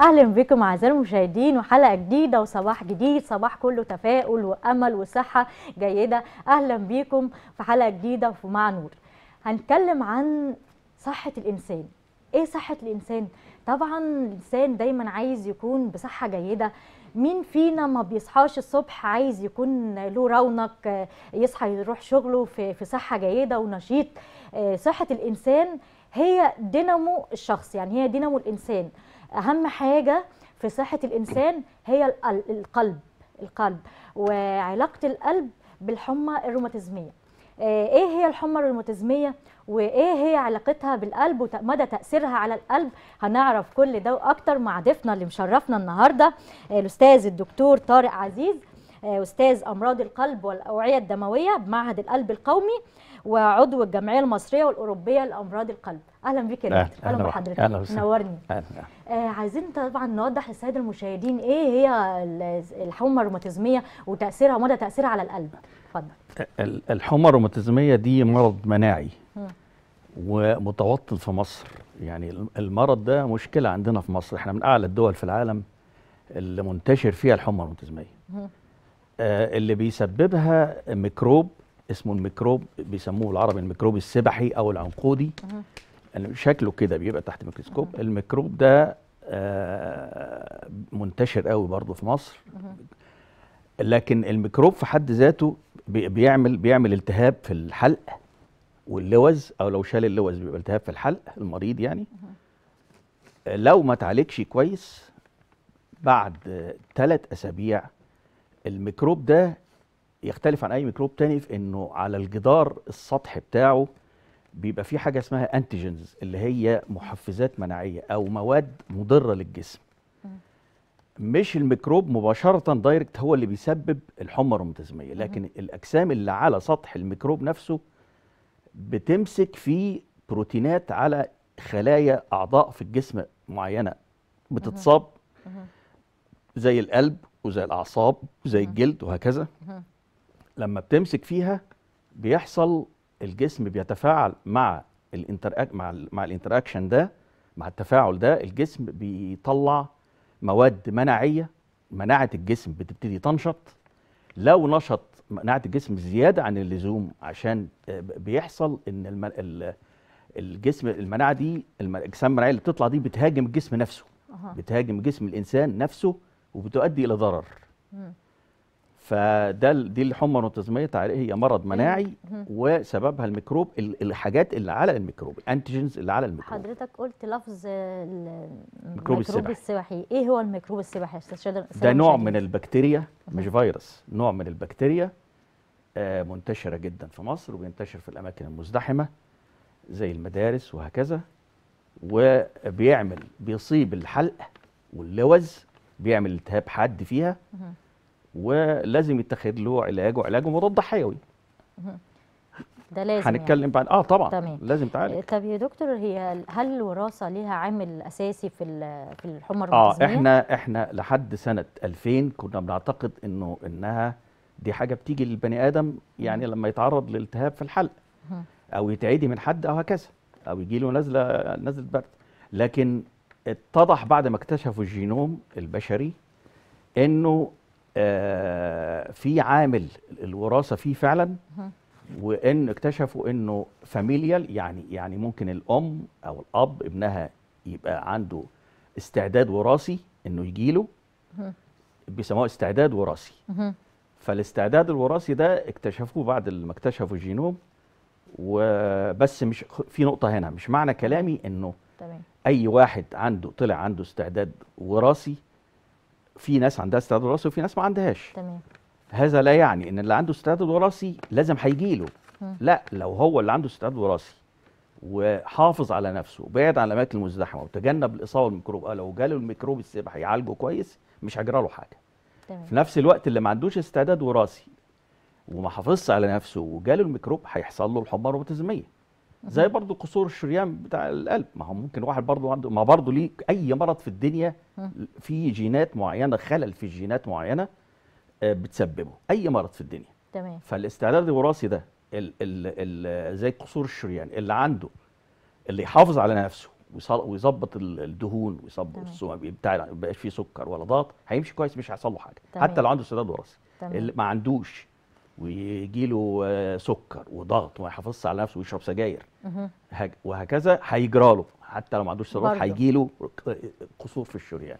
اهلا بكم اعزائي المشاهدين وحلقه جديده وصباح جديد صباح كله تفاؤل وامل وصحه جيده اهلا بكم في حلقه جديده ومع نور هنتكلم عن صحه الانسان ايه صحه الانسان طبعا الانسان دايما عايز يكون بصحه جيده مين فينا ما بيصحاش الصبح عايز يكون له رونق يصحى يروح شغله في صحه جيده ونشيط آه، صحه الانسان هي دينامو الشخص يعني هي دينامو الانسان اهم حاجه في صحه الانسان هي القلب القلب وعلاقه القلب بالحمى الروماتيزميه آه، ايه هي الحمى الروماتيزميه وايه هي علاقتها بالقلب ومدى تاثيرها على القلب هنعرف كل ده واكتر مع ضيفنا اللي مشرفنا النهارده آه، الاستاذ الدكتور طارق عزيز آه، استاذ امراض القلب والاوعيه الدمويه بمعهد القلب القومي وعضو الجمعيه المصريه والاوروبيه لامراض القلب اهلا بيك يا دكتور اهلا بحضرتك أهلا نورني أهلا. آه عايزين طبعا نوضح للساده المشاهدين ايه هي الحمى الروماتيزميه وتاثيرها ومدى تاثيرها على القلب اتفضل الحمى الروماتيزميه دي مرض مناعي ومتوطن في مصر يعني المرض ده مشكله عندنا في مصر احنا من اعلى الدول في العالم اللي منتشر فيها الحمى الروماتيزميه آه اللي بيسببها ميكروب اسمه الميكروب بيسموه العربي الميكروب السبحي او العنقودي يعني شكله كده بيبقى تحت ميكروسكوب الميكروب ده آه منتشر قوي برضه في مصر لكن الميكروب في حد ذاته بيعمل بيعمل التهاب في الحلق واللوز او لو شال اللوز بيبقى التهاب في الحلق المريض يعني آه، لو ما تعالجش كويس بعد ثلاث اسابيع الميكروب ده يختلف عن اي ميكروب تاني في انه على الجدار السطح بتاعه بيبقى في حاجه اسمها انتيجنز اللي هي محفزات مناعيه او مواد مضره للجسم مش الميكروب مباشره دايركت هو اللي بيسبب الحمى الروماتيزميه لكن الاجسام اللي على سطح الميكروب نفسه بتمسك في بروتينات على خلايا اعضاء في الجسم معينه بتتصاب زي القلب وزي الاعصاب وزي الجلد وهكذا لما بتمسك فيها بيحصل الجسم بيتفاعل مع الانتراك مع الـ مع الانتراكشن ده مع التفاعل ده الجسم بيطلع مواد مناعيه مناعه الجسم بتبتدي تنشط لو نشط مناعه الجسم زياده عن اللزوم عشان بيحصل ان الـ الجسم المناعه دي الاجسام المناعيه اللي بتطلع دي بتهاجم الجسم نفسه بتهاجم جسم الانسان نفسه وبتؤدي الى ضرر فده دي الحمى الروماتيزميه هي مرض مناعي وسببها الميكروب الحاجات اللي على الميكروب الانتيجينز اللي على الميكروب حضرتك قلت لفظ الميكروب السباحي. السباحي ايه هو الميكروب السباحي يا استاذ ده نوع من البكتيريا مش فيروس نوع من البكتيريا آه، منتشره جدا في مصر وبينتشر في الاماكن المزدحمه زي المدارس وهكذا وبيعمل بيصيب الحلق واللوز بيعمل التهاب حاد فيها ولازم يتخذ له علاج وعلاج مضاد حيوي ده لازم يعني. هنتكلم يعني. بعد اه طبعا تمام. لازم تعالج آه، طب يا دكتور هي هل الوراثه ليها عامل اساسي في في الحمى الروماتيزميه اه احنا احنا لحد سنه 2000 كنا بنعتقد انه انها دي حاجه بتيجي للبني ادم يعني لما يتعرض لالتهاب في الحلق او يتعدي من حد او هكذا او يجي له نزله نزله برد لكن اتضح بعد ما اكتشفوا الجينوم البشري انه آه، في عامل الوراثه فيه فعلا وان اكتشفوا انه فاميليال يعني يعني ممكن الام او الاب ابنها يبقى عنده استعداد وراثي انه يجيله بيسموه استعداد وراثي فالاستعداد الوراثي ده اكتشفوه بعد ما اكتشفوا الجينوم وبس مش في نقطه هنا مش معنى كلامي انه تمام. اي واحد عنده طلع عنده استعداد وراثي في ناس عندها استعداد وراثي وفي ناس ما عندهاش تمام هذا لا يعني ان اللي عنده استعداد وراثي لازم هيجي له لا لو هو اللي عنده استعداد وراثي وحافظ على نفسه وبعد عن الاماكن المزدحمه وتجنب الاصابه بالميكروب اه لو جاله الميكروب السبح يعالجه كويس مش هيجرى له حاجه تمام. في نفس الوقت اللي ما عندوش استعداد وراثي وما حافظش على نفسه وجاله الميكروب هيحصل له الحمى الروماتيزميه زي برضو قصور الشريان بتاع القلب ما هو ممكن واحد برضو عنده ما برضو ليه اي مرض في الدنيا في جينات معينه خلل في جينات معينه آه، بتسببه اي مرض في الدنيا تمام فالاستعداد الوراثي ده الـ الـ الـ زي قصور الشريان اللي عنده اللي يحافظ على نفسه ويظبط الدهون ويظبط السموم بتاع ما يبقاش فيه سكر ولا ضغط هيمشي كويس مش هيحصل له حاجه تمام. حتى لو عنده استعداد وراثي اللي ما عندوش ويجي له آه، سكر وضغط وما يحافظش على نفسه ويشرب سجاير وهكذا هيجرى له حتى لو ما عندوش سرطان هيجي له آه، قصور في الشريان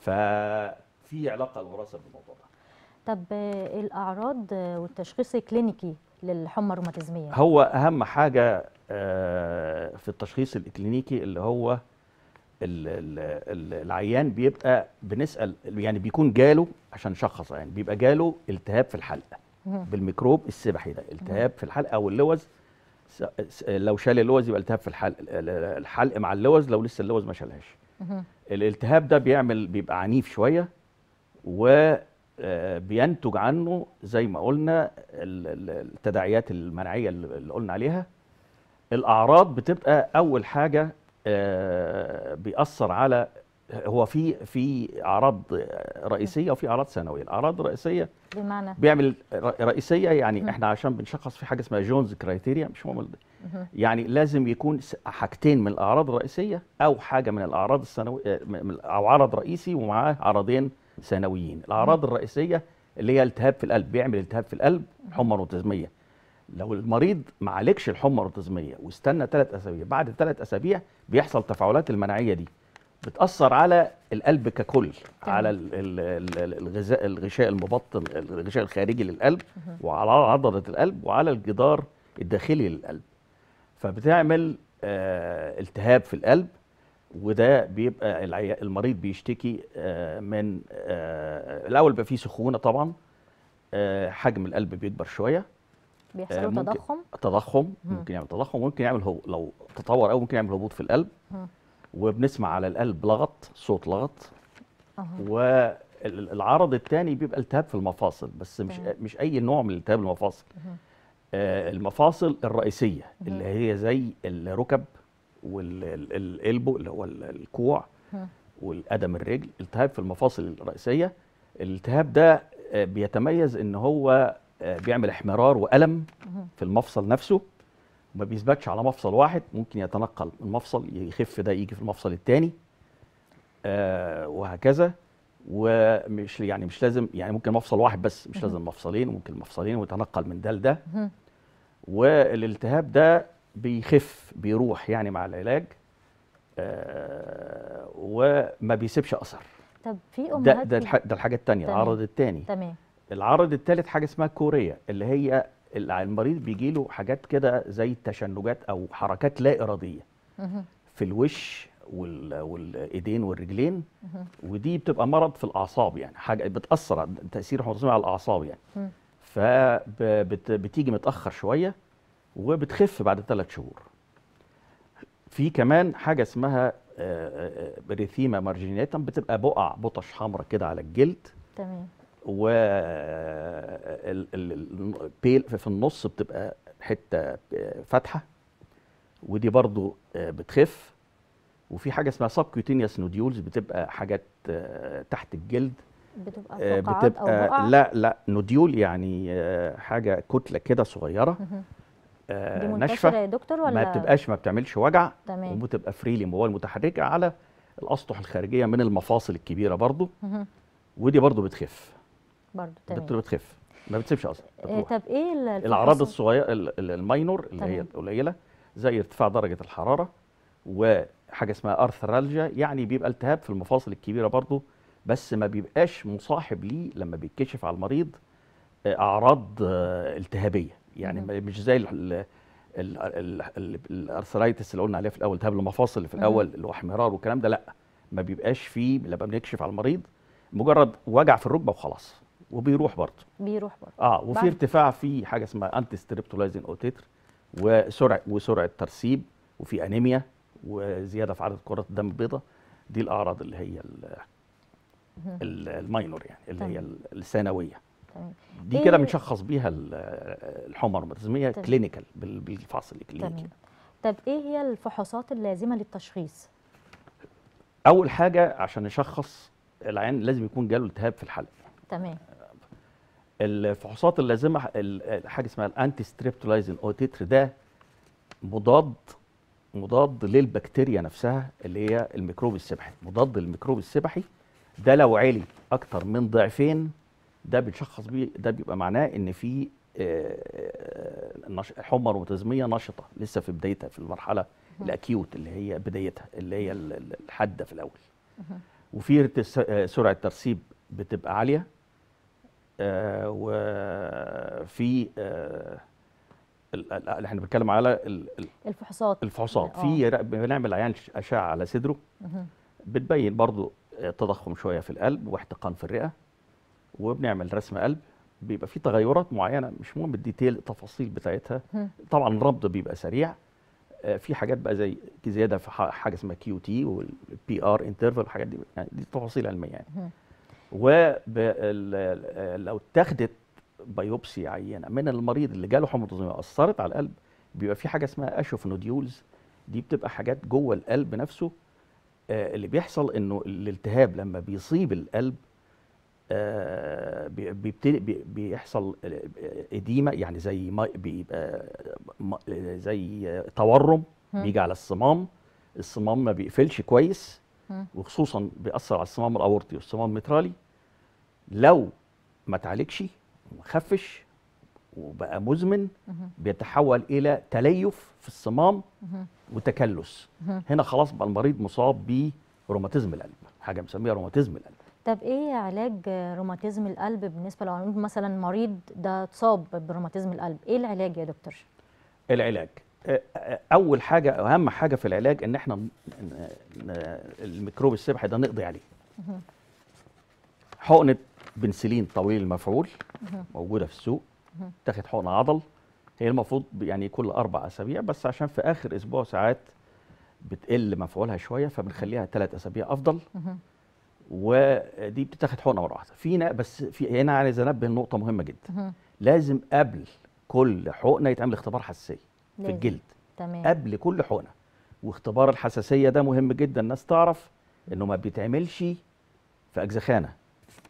ففي علاقه الوراثه بالموضوع ده طب آه، الاعراض والتشخيص الكلينيكي للحمى الروماتيزميه هو اهم حاجه في التشخيص الكلينيكي اللي هو العيان بيبقى بنسال يعني بيكون جاله عشان شخص يعني بيبقى جاله التهاب في الحلقه بالميكروب السبحي ده التهاب في الحلق او اللوز لو شال اللوز يبقى التهاب في الحلق الحلق مع اللوز لو لسه اللوز ما شالهاش الالتهاب ده بيعمل بيبقى عنيف شويه وبينتج آه، عنه زي ما قلنا التداعيات المناعيه اللي قلنا عليها الاعراض بتبقى اول حاجه آه، بيأثر على هو في في اعراض رئيسيه وفي اعراض ثانويه الاعراض الرئيسيه بمعنى بيعمل رئيسيه يعني احنا عشان بنشخص في حاجه اسمها جونز كرايتيريا مش يعني لازم يكون حاجتين من الاعراض الرئيسيه او حاجه من الاعراض الثانويه او عرض رئيسي ومعاه عرضين ثانويين الاعراض الرئيسيه اللي هي التهاب في القلب بيعمل التهاب في القلب حمى روتيزميه لو المريض ما عالجش الحمى الروتيزميه واستنى ثلاث اسابيع بعد ثلاث اسابيع بيحصل تفاعلات المناعيه دي بتاثر على القلب ككل على الغذاء الغشاء المبطن الغشاء الخارجي للقلب وعلى عضله القلب وعلى الجدار الداخلي للقلب فبتعمل آه، التهاب في القلب وده بيبقى المريض بيشتكي آه، من آه، الاول بيبقى فيه سخونه طبعا حجم القلب بيكبر شويه بيحصل تضخم تضخم ممكن يعمل تضخم ممكن يعمل هو لو تطور او ممكن يعمل هبوط في القلب وبنسمع على القلب لغط صوت لغط والعرض الثاني بيبقى التهاب في المفاصل بس مش مش اي نوع من التهاب المفاصل آه، المفاصل الرئيسيه اللي هي زي الركب والقلبو اللي هو الكوع والقدم الرجل التهاب في المفاصل الرئيسيه الالتهاب ده آه، بيتميز ان هو آه، بيعمل احمرار والم في المفصل نفسه وما بيثبتش على مفصل واحد ممكن يتنقل من مفصل يخف ده يجي في المفصل الثاني آه وهكذا ومش يعني مش لازم يعني ممكن مفصل واحد بس مش لازم مفصلين ممكن مفصلين ويتنقل من ده لده والالتهاب ده بيخف بيروح يعني مع العلاج آه وما بيسيبش اثر طب في امهات ده ده, الحاجه الثانيه العرض الثاني تمام العرض الثالث حاجه اسمها كوريا اللي هي المريض بيجي له حاجات كده زي التشنجات او حركات لا اراديه في الوش والايدين والرجلين ودي بتبقى مرض في الاعصاب يعني حاجه بتاثر تاثير حرصين على الاعصاب يعني فبتيجي متاخر شويه وبتخف بعد ثلاث شهور في كمان حاجه اسمها آه، آه، آه، ريثيما مارجينيتا بتبقى بقع بطش حمراء كده على الجلد تمام و في النص بتبقى حته فاتحه ودي برضو آه، بتخف وفي حاجه اسمها سبكوتينيوس نوديولز بتبقى حاجات آه، تحت الجلد بتبقى آه، فقاعات أو بقع. لا لا نوديول يعني حاجه كتله كده صغيره دي ناشفه يا دكتور ولا ما بتبقاش ما بتعملش وجع تمام وبتبقى فريلي موبايل متحركه على الاسطح الخارجيه من المفاصل الكبيره برضو ودي برضو بتخف برضه تمام دكتور بتخف ما بتسيبش اصلا آه، بتروح. طب ايه الاعراض الصغيره الماينور اللي هي القليله زي ارتفاع درجه الحراره وحاجه اسمها ارثرالجيا يعني بيبقى التهاب في المفاصل الكبيره برضه بس ما بيبقاش مصاحب ليه لما بيتكشف على المريض آه، اعراض آه، التهابيه يعني مم. مش زي الارثرايتس اللي قلنا عليها في الاول التهاب المفاصل اللي في الاول اللي هو احمرار والكلام ده لا ما بيبقاش فيه لما بنكشف على المريض مجرد وجع في الركبه وخلاص وبيروح برضه بيروح برضه اه وفي بعد. ارتفاع في حاجه اسمها انتي ستريبتولايزنج اوتيتر وسرعه وسرعه ترسيب وفي انيميا وزياده في عدد كرات الدم البيضاء دي الاعراض اللي هي الماينور يعني اللي هي الثانويه دي كده إيه؟ بنشخص بيها الحمى الروماتيزميه كلينيكال بالفحص الكلينيكي طب ايه هي الفحوصات اللازمه للتشخيص اول حاجه عشان نشخص العيان لازم يكون جاله التهاب في الحلق تمام الفحوصات اللازمه حاجه اسمها الانتي ستريبتولايزن او تتر ده مضاد مضاد للبكتيريا نفسها اللي هي الميكروب السبحي مضاد للميكروب السبحي ده لو علي اكتر من ضعفين ده بنشخص بيه ده بيبقى معناه ان في آه، آه، حمى روماتيزميه نشطه لسه في بدايتها في المرحله الاكيوت اللي هي بدايتها اللي هي الحاده في الاول وفي آه، سرعه ترسيب بتبقى عاليه آه، وفي آه، احنا بنتكلم على الفحوصات الفحوصات اه. في بنعمل عيان اشعه على صدره بتبين برضو تضخم شويه في القلب واحتقان في الرئه وبنعمل رسم قلب بيبقى في تغيرات معينه مش مهم الديتيل التفاصيل بتاعتها طبعا الربط بيبقى سريع في حاجات بقى زي زياده في حاجه اسمها كيو تي والبي ار انترفال الحاجات دي يعني دي تفاصيل علميه يعني ولو اتخذت بايوبسي عينه من المريض اللي جاله حمضوزيميه اثرت على القلب بيبقى في حاجه اسمها اشوف نوديولز دي بتبقى حاجات جوه القلب نفسه آه، اللي بيحصل انه الالتهاب لما بيصيب القلب آه، بيبتدي بيحصل آه، اديمه يعني زي ما بيبقى زي تورم بيجي على الصمام الصمام ما بيقفلش كويس وخصوصا بيأثر على الصمام الأورطي والصمام المترالي لو ما تعالجش وما خفش وبقى مزمن بيتحول الى تليف في الصمام وتكلس هنا خلاص بقى المريض مصاب بروماتيزم القلب حاجه بنسميها روماتيزم القلب طب ايه علاج روماتيزم القلب بالنسبه لو مثلا مريض ده اتصاب بروماتيزم القلب ايه العلاج يا دكتور العلاج اول حاجه اهم حاجه في العلاج ان احنا الميكروب السبح ده نقضي عليه حقنه بنسلين طويل المفعول موجوده في السوق تاخد حقنه عضل هي المفروض يعني كل اربع اسابيع بس عشان في اخر اسبوع ساعات بتقل مفعولها شويه فبنخليها ثلاث اسابيع افضل ودي بتاخد حقنه مره واحده فينا بس في هنا عايز انبه لنقطه مهمه جدا لازم قبل كل حقنه يتعمل اختبار حساسيه في الجلد تمام. قبل كل حقنه واختبار الحساسيه ده مهم جدا الناس تعرف انه ما بيتعملش في اجزخانه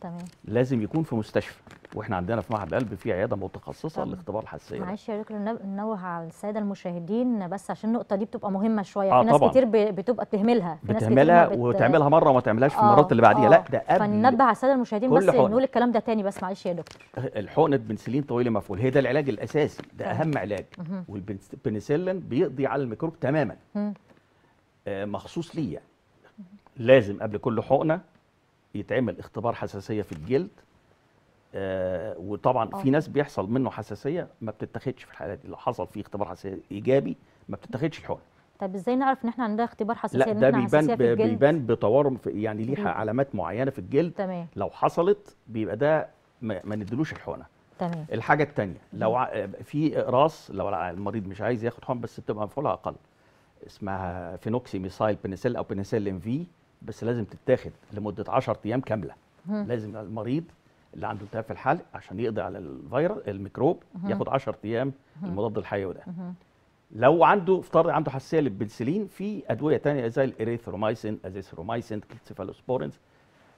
تمام لازم يكون في مستشفى واحنا عندنا في معهد القلب في عياده متخصصه لاختبار الحساسيه معلش يا دكتور ننوه على الساده المشاهدين بس عشان النقطه دي بتبقى مهمه شويه آه في ناس طبعًا. كتير بتبقى تهملها في بتهملها بت... وتعملها مره وما تعملهاش في آه، المرات اللي بعديها لا آه. ده قبل فننبه على الساده المشاهدين بس حقنة. نقول الكلام ده تاني بس معلش يا دكتور أه، الحقنه بنسلين طويله مفعول هي ده العلاج الاساسي ده طيب. اهم علاج والبنسلين بيقضي على الميكروب تماما آه مخصوص ليه يعني. لازم قبل كل حقنه يتعمل اختبار حساسيه في الجلد آه وطبعا أوه. في آه. ناس بيحصل منه حساسيه ما بتتاخدش في الحالات دي لو حصل فيه اختبار حساسيه ايجابي ما بتتاخدش الحقن طب ازاي نعرف ان احنا عندنا اختبار حساسيه لا ده بيبان بيبان بتورم في يعني ليه علامات معينه في الجلد تمام. لو حصلت بيبقى ده ما ندلوش الحقنه تمام الحاجه الثانيه لو في اقراص لو المريض مش عايز ياخد حقن بس بتبقى مفعولها اقل اسمها فينوكسي ميسايل بنسيل او بنسيلين في بس لازم تتاخد لمده 10 ايام كامله مم. لازم المريض اللي عنده التهاب في الحلق عشان يقضي على الفيروس الميكروب مم. ياخد 10 ايام المضاد الحيوي ده لو عنده افترض عنده حساسيه للبنسلين في ادويه ثانيه زي الاريثرومايسين ازيثرومايسين كلسيفالوسبورينز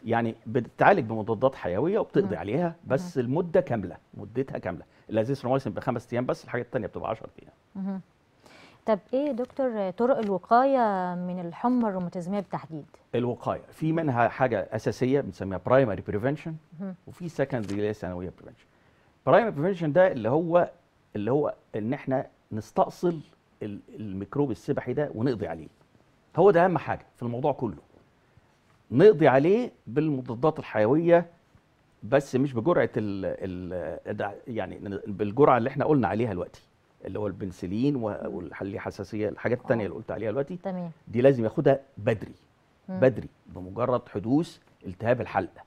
يعني بتتعالج بمضادات حيويه وبتقضي عليها بس المده كامله مدتها كامله الازيثرومايسين بخمس ايام بس الحاجات الثانيه بتبقى 10 ايام طب ايه دكتور طرق الوقايه من الحمى الروماتيزميه بالتحديد؟ الوقايه في منها حاجه اساسيه بنسميها برايمري بريفنشن وفي سكندري اللي هي ثانويه بريفنشن. برايمري بريفنشن ده اللي هو اللي هو ان احنا نستأصل الميكروب السبحي ده ونقضي عليه. هو ده اهم حاجه في الموضوع كله. نقضي عليه بالمضادات الحيويه بس مش بجرعه ال ال يعني بالجرعه اللي احنا قلنا عليها دلوقتي. اللي هو البنسلين حساسيه الحاجات الثانيه آه. اللي قلت عليها دلوقتي تمام دي لازم ياخدها بدري مم. بدري بمجرد حدوث التهاب الحلقه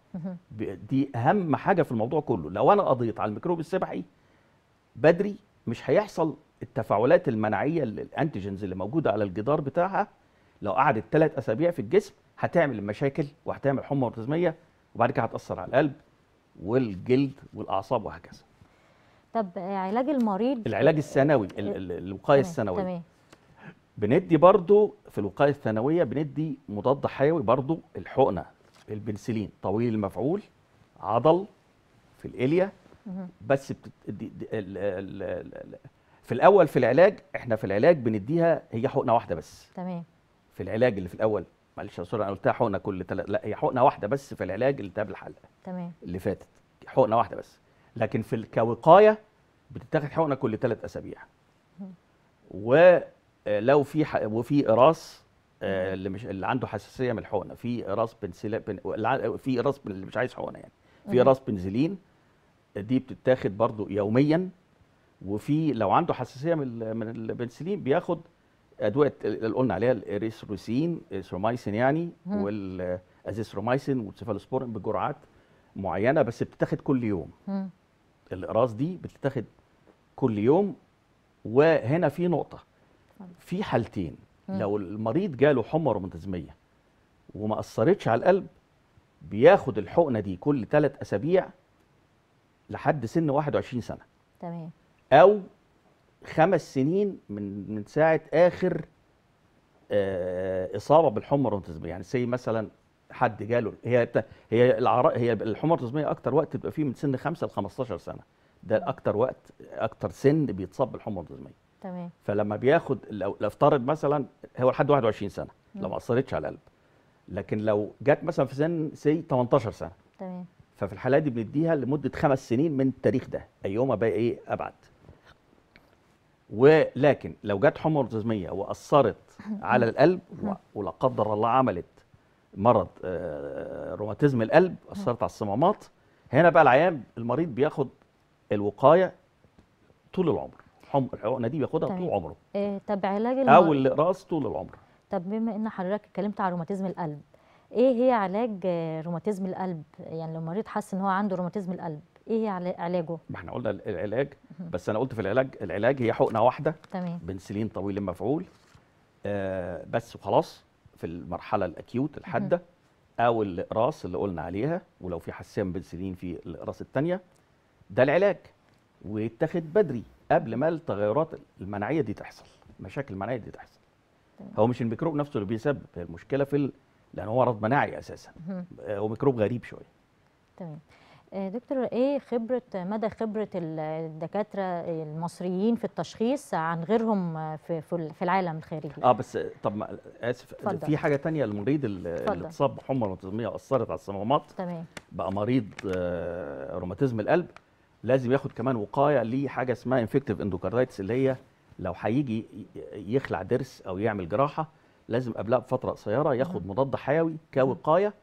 دي اهم حاجه في الموضوع كله لو انا قضيت على الميكروب السبحي بدري مش هيحصل التفاعلات المناعيه الانتيجنز اللي موجوده على الجدار بتاعها لو قعدت ثلاث اسابيع في الجسم هتعمل مشاكل وهتعمل حمى مرتزميه وبعد كده هتاثر على القلب والجلد والاعصاب وهكذا طب علاج المريض العلاج الثانوي إيه؟ الوقايه الثانويه تمام بندي برضو في الوقايه الثانويه بندي مضاد حيوي برضو الحقنه البنسلين طويل المفعول عضل في الاليا بس بتدي في الاول في العلاج احنا في العلاج بنديها هي حقنه واحده بس تمام في العلاج اللي في الاول معلش يا سوري انا قلتها حقنه كل تل... لا هي حقنه واحده بس في العلاج اللي تاب الحلقه تمام اللي فاتت حقنه واحده بس لكن في كوقايه بتتاخد حقنه كل ثلاث اسابيع ولو آه، في ح... وفي راس آه، اللي مش اللي عنده حساسيه من الحقنه في راس بنسلا بن... في راس اللي مش عايز حقنه يعني في راس بنزلين دي بتتاخد برضو يوميا وفي لو عنده حساسيه من من البنسلين بياخد ادويه اللي قلنا عليها الاريثروسين سرومايسين يعني والازيثروميسين آه، والسيفالوسبورين بجرعات معينه بس بتتاخد كل يوم الاقراص دي بتتاخد كل يوم وهنا في نقطه في حالتين لو المريض جاله حمى روماتيزميه وما اثرتش على القلب بياخد الحقنه دي كل ثلاث اسابيع لحد سن 21 سنه تمام او خمس سنين من من ساعه اخر آه اصابه بالحمى الروماتيزميه يعني سي مثلا حد جاله هي هي العراء هي الحمى الرزميه اكتر وقت بيبقى فيه من سن 5 ل 15 سنه ده اكتر وقت اكتر سن بيتصاب بالحمى الرزميه تمام فلما بياخد لو افترض مثلا هو لحد 21 سنه لو ما اثرتش على القلب لكن لو جت مثلا في سن سي 18 سنه تمام ففي الحاله دي بنديها لمده خمس سنين من التاريخ ده ايهما بقى ايه ابعد ولكن لو جت حمى ارتزميه واثرت على القلب ولا قدر الله عملت مرض آه، آه، روماتيزم القلب اثرت على الصمامات هنا بقى العيان المريض بياخد الوقايه طول العمر الحقنه دي بياخدها طيب. طول عمره إيه طب علاج الم... او الاقراص طول العمر طب بما ان حضرتك اتكلمت على روماتيزم القلب ايه هي علاج آه، روماتيزم القلب يعني لو المريض حس ان هو عنده روماتيزم القلب ايه هي علاجه ما احنا قلنا العلاج بس انا قلت في العلاج العلاج هي حقنه واحده تمام بنسلين طويل المفعول آه بس وخلاص في المرحله الاكيوت الحاده او الاقراص اللي قلنا عليها ولو في حساسيه بنسلين في الاقراص الثانيه ده العلاج ويتاخد بدري قبل ما التغيرات المناعيه دي تحصل المشاكل المناعيه دي تحصل هو مش الميكروب نفسه اللي بيسبب المشكله في ال... لان هو مرض مناعي اساسا هو ميكروب غريب شويه تمام آه، دكتور ايه خبره مدى خبره الدكاتره المصريين في التشخيص عن غيرهم في في العالم الخارجي اه بس طب اسف فضل. في حاجه تانية المريض اللي اتصاب بحمى روماتيزميه اثرت على الصمامات تمام بقى مريض آه، روماتيزم القلب لازم ياخد كمان وقايه ليه حاجه اسمها انفكتيف اندوكاردايتس اللي هي لو هيجي يخلع ضرس او يعمل جراحه لازم قبلها بفتره قصيره ياخد مضاد حيوي كوقايه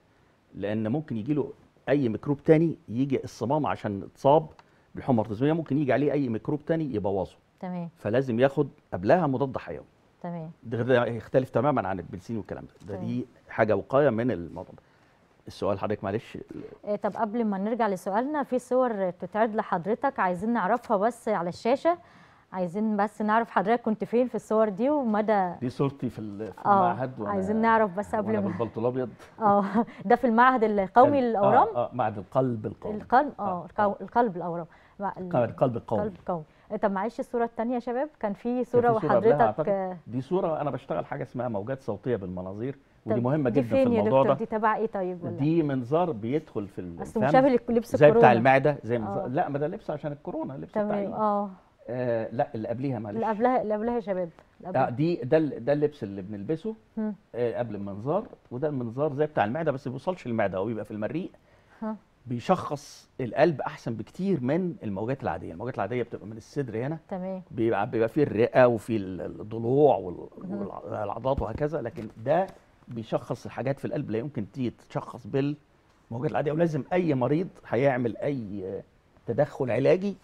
لان ممكن يجي له اي ميكروب تاني يجي الصمام عشان اتصاب بحمى الروماتيزميه ممكن يجي عليه اي ميكروب تاني يبوظه تمام فلازم ياخد قبلها مضاد حيوي تمام ده ده يختلف تماما عن البنسين والكلام ده ده دي حاجه وقايه من المرض السؤال حضرتك معلش إيه طب قبل ما نرجع لسؤالنا في صور بتتعرض لحضرتك عايزين نعرفها بس على الشاشه عايزين بس نعرف حضرتك كنت فين في الصور دي ومدى دي صورتي في, آه، المعهد اه عايزين نعرف بس قبل ما البلط الابيض اه ده في المعهد القومي للاورام اه, آه معهد القلب القومي القلب اه, آه, آه. القلب الاورام القلب القومي القلب القومي إيه، طب معلش الصوره الثانيه يا شباب كان في صوره وحضرتك دي صوره انا بشتغل حاجه اسمها موجات صوتيه بالمناظير ودي مهمه جدا في الموضوع ده دي تبع ايه طيب ولا دي منظار بيدخل في الفم بس مشابه لبس الكورونا زي بتاع المعده زي منظار آه. لا ما ده لبس عشان الكورونا لبس تمام اه آه لا اللي قبليها معلش اللي قبلها اللي قبلها يا شباب آه دي ده ده اللبس اللي بنلبسه آه قبل المنظار وده المنظار زي بتاع المعده بس ما بيوصلش للمعده هو بيبقى في المريء بيشخص القلب احسن بكتير من الموجات العاديه الموجات العاديه بتبقى من الصدر هنا تمام بيبقى بيبقى فيه الرئه وفي الضلوع والعضلات وهكذا لكن ده بيشخص الحاجات في القلب لا يمكن تيجي تتشخص بالموجات العاديه ولازم اي مريض هيعمل اي تدخل علاجي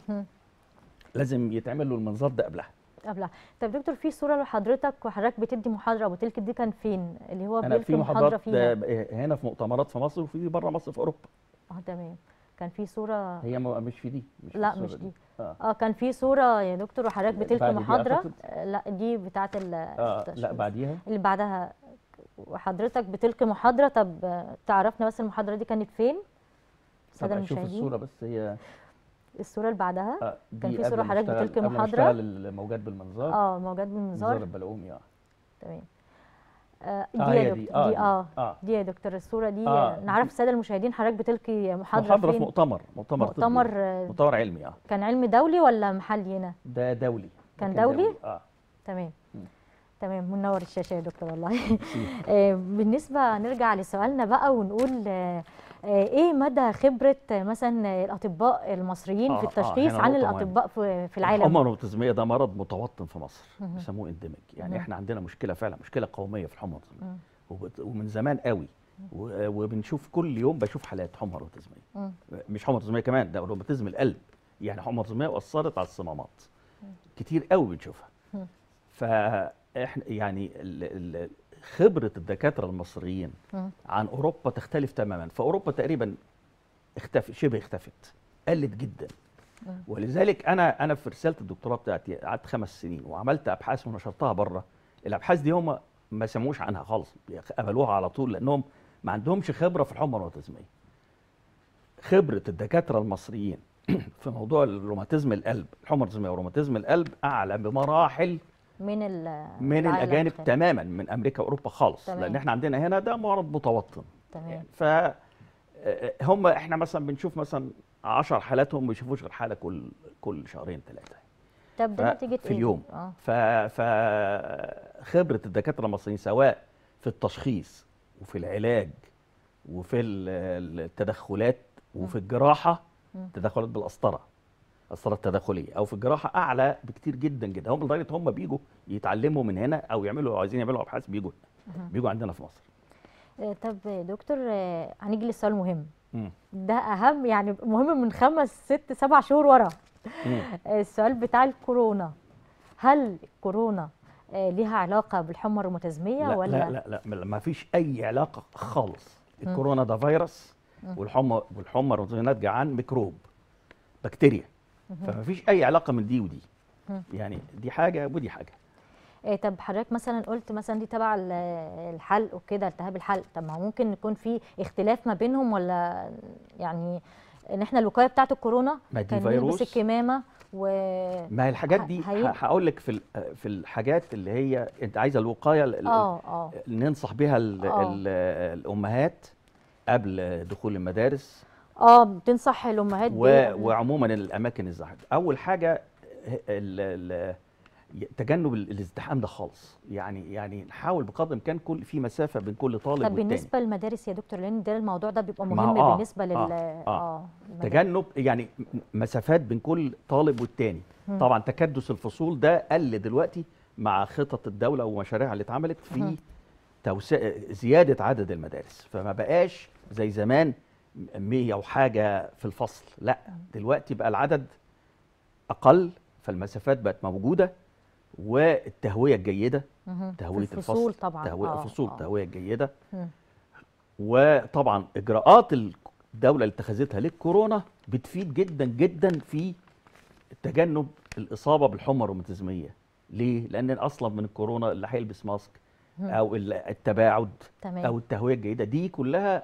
لازم يتعمل له المنظار ده قبلها قبلها طب دكتور في صوره لحضرتك وحضرتك بتدي محاضره ابو تلك دي كان فين اللي هو بيدي في محاضره فيها. هنا في مؤتمرات في مصر وفي بره مصر في اوروبا اه تمام كان في صوره هي مش في دي مش لا في مش دي, دي. آه. اه كان في صوره يا دكتور وحضرتك بتلك محاضره لا دي بتاعه آه لا بعديها اللي بعدها وحضرتك بتلك محاضره طب تعرفنا بس المحاضره دي كانت فين؟ طب اشوف الصوره بس هي الصوره اللي بعدها آه كان في صوره حضرتك بتلك المحاضره اه الموجات بالمنظار اه موجات بالمنظار منظار البلعومي اه تمام آه دي, آه يا دي, آه، دي, آه دي, آه آه دي يا دكتور الصوره دي آه نعرف الساده المشاهدين حضرتك بتلقي محاضره محاضره في مؤتمر مؤتمر مؤتمر آه. مؤتمر علمي اه كان علمي دولي ولا محلي هنا؟ ده دولي كان دولي؟ دولي؟ اه تمام تمام منور الشاشه يا دكتور والله آه، بالنسبه نرجع لسؤالنا بقى ونقول آه، آه، ايه مدى خبره مثلا الاطباء المصريين آه في آه، التشخيص آه عن الاطباء في, يعني العالم الحمى الروماتيزميه ده مرض متوطن في مصر بيسموه اندمج يعني احنا عندنا مشكله فعلا مشكله قوميه في الحمى ومن زمان قوي آه، وبنشوف كل يوم بشوف حالات حمى روماتيزميه مش حمى روماتيزميه كمان ده روماتيزم القلب يعني حمى روماتيزميه اثرت على الصمامات كتير قوي بنشوفها فاحنا يعني ال ال خبره الدكاتره المصريين عن اوروبا تختلف تماما فاوروبا تقريبا اختفت شبه اختفت قلت جدا ولذلك انا انا في رساله الدكتوراه بتاعتي قعدت خمس سنين وعملت ابحاث ونشرتها بره الابحاث دي هم ما سموش عنها خالص قبلوها على طول لانهم ما عندهمش خبره في الحمى الروماتيزميه خبره الدكاتره المصريين في موضوع الروماتيزم القلب الحمى الروماتيزم القلب اعلى بمراحل من من الاجانب خير. تماما من امريكا واوروبا خالص تمام. لان احنا عندنا هنا ده مرض متوطن تمام ف هم احنا مثلا بنشوف مثلا 10 حالات هم ما بيشوفوش غير حاله كل كل شهرين ثلاثه طب ده نتيجه ايه؟ في اليوم اه ف... فخبره الدكاتره المصريين سواء في التشخيص وفي العلاج وفي التدخلات وفي الجراحه تدخلات بالقسطره الصلاه التداخليه او في الجراحه اعلى بكتير جدا جدا هم لدرجه هم بيجوا يتعلموا من هنا او يعملوا عايزين يعملوا ابحاث بيجوا بيجوا عندنا في مصر آه، طب دكتور آه، هنيجي للسؤال المهم ده اهم يعني مهم من خمس ست سبع شهور ورا آه، السؤال بتاع الكورونا هل الكورونا ليها علاقه بالحمى الروماتيزميه ولا لا لا لا ما فيش اي علاقه خالص الكورونا ده فيروس والحمى والحمى الروماتيزميه ناتجه عن ميكروب بكتيريا فمفيش اي علاقه من دي ودي يعني دي حاجه ودي حاجه إيه طب حضرتك مثلا قلت مثلا دي تبع الحلق وكده التهاب الحلق طب ما هو ممكن يكون في اختلاف ما بينهم ولا يعني ان احنا الوقايه بتاعه الكورونا ما دي فيروس الكمامه و ما هي الحاجات دي هقول لك في في الحاجات اللي هي انت عايزه الوقايه اللي آه، آه. ننصح بها ال آه. ال الامهات قبل دخول المدارس اه بتنصح الامهات و... وعموما الاماكن الزحمه اول حاجه ال... تجنب الازدحام ده خالص يعني يعني نحاول بقدر الامكان كل في مسافه بين كل طالب طب بالنسبه للمدارس يا دكتور لان ده الموضوع ده بيبقى مهم آه بالنسبه لل اه, آه, آه تجنب يعني مسافات بين كل طالب والتاني طبعا تكدس الفصول ده قل دلوقتي مع خطط الدوله ومشاريعها اللي اتعملت في توسيع زياده عدد المدارس فما بقاش زي زمان 100 وحاجه في الفصل لا دلوقتي بقى العدد اقل فالمسافات بقت موجوده والتهويه الجيده تهويه الفصل طبعا تهويه آه الفصول آه. تهويه الجيده وطبعا اجراءات الدوله اللي اتخذتها للكورونا بتفيد جدا جدا في تجنب الاصابه بالحمى الروماتيزميه ليه لان اصلا من الكورونا اللي هيلبس ماسك او التباعد تمام. او التهويه الجيده دي كلها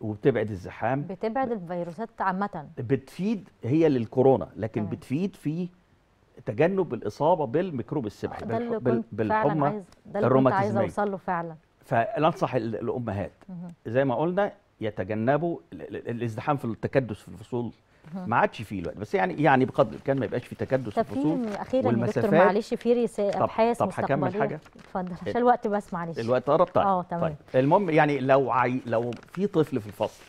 وبتبعد الزحام بتبعد الفيروسات عامه بتفيد هي للكورونا لكن تمام. بتفيد في تجنب الاصابه بالميكروب السبحي آه، ده اللي كنت بالحمى فعلا عايز ده اللي كنت عايزه اوصل له فعلا فننصح الامهات زي ما قلنا يتجنبوا الازدحام في التكدس في الفصول ما عادش فيه دلوقتي بس يعني يعني بقدر الامكان ما يبقاش في تكدس في الفصول اخيرا والمسافات دكتور معلش في رساله ابحاث طب هكمل حاجه اتفضل عشان الوقت بس معلش الوقت قرب طيب اه طيب. تمام طيب. المهم يعني لو عي... لو في طفل في الفصل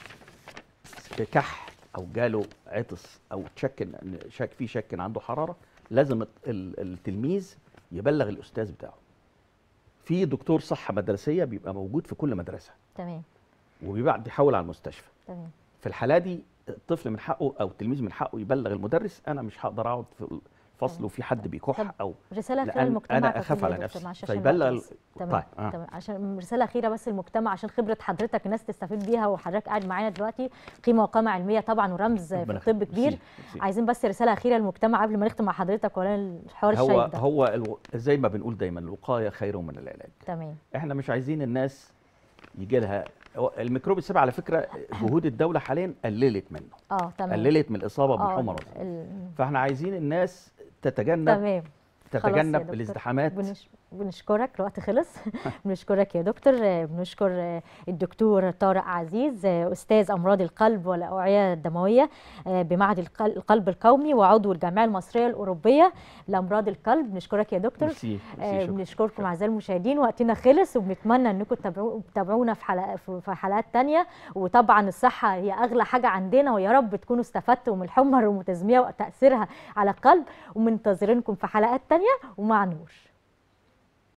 كح او جاله عطس او تشك شك في شك ان عنده حراره لازم التلميذ يبلغ الاستاذ بتاعه في دكتور صحه مدرسيه بيبقى موجود في كل مدرسه تمام وبيبعت بيحول على المستشفى تمام في الحاله دي الطفل من حقه او التلميذ من حقه يبلغ المدرس انا مش هقدر اقعد في الفصل وفي حد بيكح او رساله اخيره للمجتمع انا اخاف على نفسي فيبلغ طيب تمام طيب. آه. تمام عشان رساله اخيره بس للمجتمع عشان خبره حضرتك الناس تستفيد بيها وحضرتك قاعد معانا دلوقتي قيمه وقامه علميه طبعا ورمز في الطب كبير بسيح. عايزين بس رساله اخيره للمجتمع قبل ما نختم مع حضرتك ولا الحوار الشيق هو ده. هو الو... زي ما بنقول دايما الوقايه خير من العلاج تمام احنا مش عايزين الناس يجي لها الميكروب السبع على فكره جهود الدوله حاليا قللت منه اه تمام قللت من الاصابه آه، بالحمى الرطبه فاحنا عايزين الناس تتجنب تمام تتجنب الازدحامات بنشكرك الوقت خلص بنشكرك يا دكتور بنشكر الدكتور طارق عزيز استاذ امراض القلب والاوعيه الدمويه بمعهد القلب القومي وعضو الجمعيه المصريه الاوروبيه لامراض القلب بنشكرك يا دكتور آه، بنشكركم اعزائي المشاهدين وقتنا خلص وبنتمنى انكم تتابعونا في حلقه في حلقات ثانيه وطبعا الصحه هي اغلى حاجه عندنا ويا رب تكونوا استفدتوا من الحمى الروماتيزميه وتاثيرها على القلب ومنتظرينكم في حلقات ثانيه ثانيه ومع نور